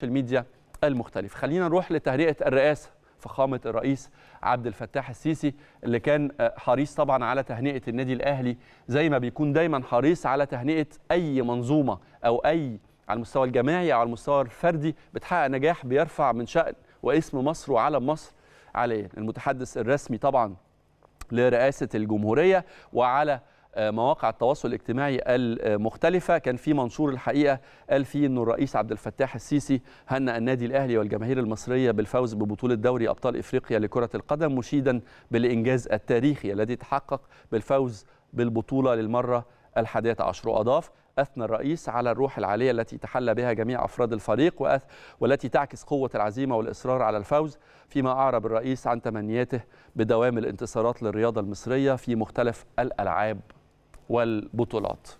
في الميديا المختلف خلينا نروح لتهيئه الرئاسه فخامه الرئيس عبد الفتاح السيسي اللي كان آه، حريص طبعا على تهنئه النادي الاهلي زي ما بيكون دايما حريص على تهنئه اي منظومه او اي على المستوى الجماعي او على المستوى الفردي بتحقق نجاح بيرفع من شان واسم مصر وعلم مصر عليه المتحدث الرسمي طبعا لرئاسه الجمهوريه وعلى آه، مواقع التواصل الاجتماعي المختلفة كان في منشور الحقيقة قال فيه أن الرئيس عبد الفتاح السيسي هنأ النادي الأهلي والجماهير المصرية بالفوز ببطولة دوري أبطال إفريقيا لكرة القدم مشيدا بالإنجاز التاريخي الذي تحقق بالفوز بالبطولة للمرة الحادية عشر وأضاف أثنى الرئيس على الروح العالية التي تحلى بها جميع أفراد الفريق وأث... والتي تعكس قوة العزيمة والإصرار على الفوز فيما أعرب الرئيس عن تمنياته بدوام الانتصارات للرياضة المصرية في مختلف الألعاب والبطولات